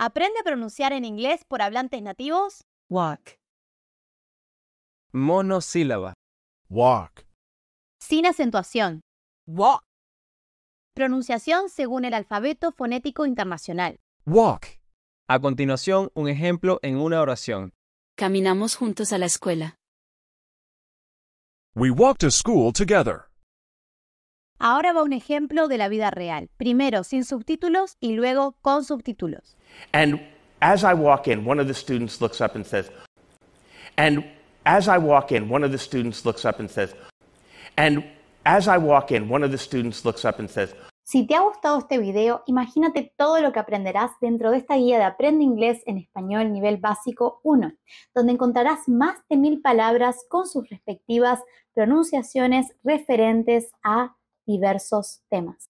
Aprende a pronunciar en inglés por hablantes nativos. Walk. Monosílaba. Walk. Sin acentuación. Walk. Pronunciación según el alfabeto fonético internacional. Walk. A continuación, un ejemplo en una oración. Caminamos juntos a la escuela. We walked to school together. Ahora va un ejemplo de la vida real, primero sin subtítulos y luego con subtítulos. I students looks as I walk in, the students looks and as walk in, students looks si te ha gustado este video, imagínate todo lo que aprenderás dentro de esta guía de Aprende Inglés en Español Nivel Básico 1, donde encontrarás más de mil palabras con sus respectivas pronunciaciones referentes a diversos temas.